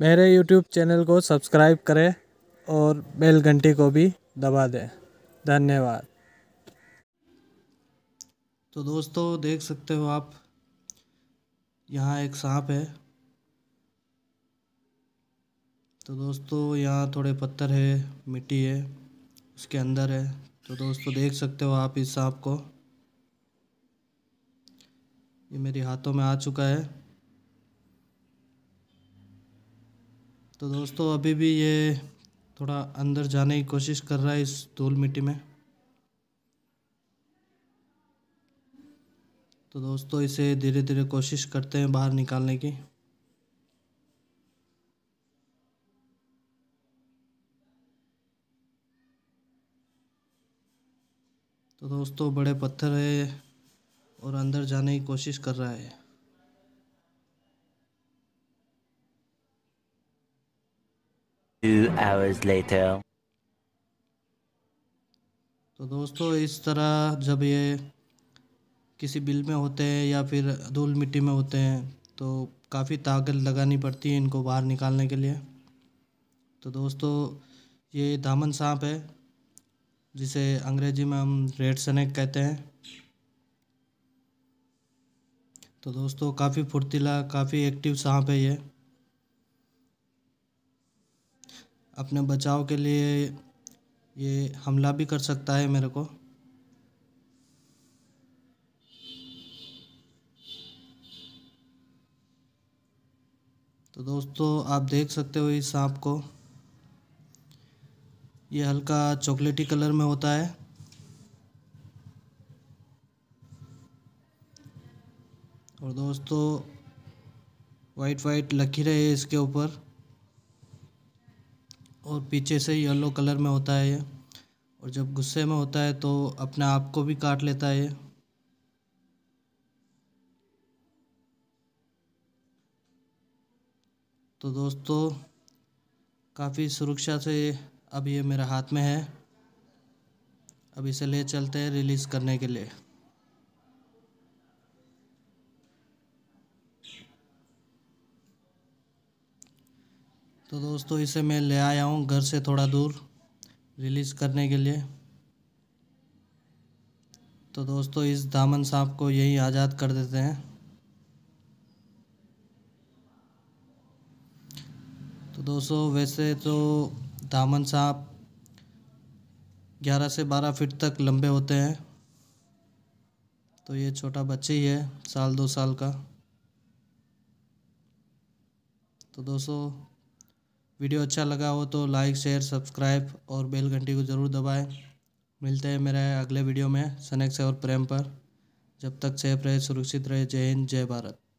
मेरे YouTube channel को subscribe करें और बेल घंटी को भी दबा दें धन्यवाद तो दोस्तों देख सकते हो आप यहाँ एक सांप है तो दोस्तों यहाँ थोड़े पत्थर है मिट्टी है उसके अंदर है तो दोस्तों देख सकते हो आप इस सांप को ये मेरे हाथों में आ चुका है तो दोस्तों अभी भी ये थोड़ा अंदर जाने की कोशिश कर रहा है इस धूल मिट्टी में तो दोस्तों इसे धीरे धीरे कोशिश करते हैं बाहर निकालने की तो दोस्तों बड़े पत्थर है और अंदर जाने की कोशिश कर रहा है Two hours later. तो दोस्तों इस तरह जब ये किसी बिल में होते हैं या फिर धूल मिट्टी में होते हैं तो काफ़ी ताकत लगानी पड़ती है इनको बाहर निकालने के लिए तो दोस्तों ये दामन सांप है जिसे अंग्रेजी में हम रेड सनेक कहते हैं तो दोस्तों काफ़ी फुर्तीला काफ़ी एक्टिव सांप है ये अपने बचाव के लिए ये हमला भी कर सकता है मेरे को तो दोस्तों आप देख सकते हो इस सांप को ये हल्का चॉकलेटी कलर में होता है और दोस्तों वाइट वाइट लकीरें रहे इसके ऊपर और पीछे से येलो कलर में होता है ये और जब गुस्से में होता है तो अपने आप को भी काट लेता है ये तो दोस्तों काफ़ी सुरक्षा से अब ये मेरे हाथ में है अब इसे ले चलते हैं रिलीज़ करने के लिए तो दोस्तों इसे मैं ले आया हूँ घर से थोड़ा दूर रिलीज़ करने के लिए तो दोस्तों इस दामन सांप को यही आज़ाद कर देते हैं तो दोस्तों वैसे तो दामन सांप 11 से 12 फीट तक लंबे होते हैं तो ये छोटा बच्चा ही है साल दो साल का तो दोस्तों वीडियो अच्छा लगा हो तो लाइक शेयर सब्सक्राइब और बेल घंटी को ज़रूर दबाएं मिलते हैं मेरे अगले वीडियो में सनेक्स और प्रेम पर जब तक सेफ रहे सुरक्षित रहे जय हिंद जय भारत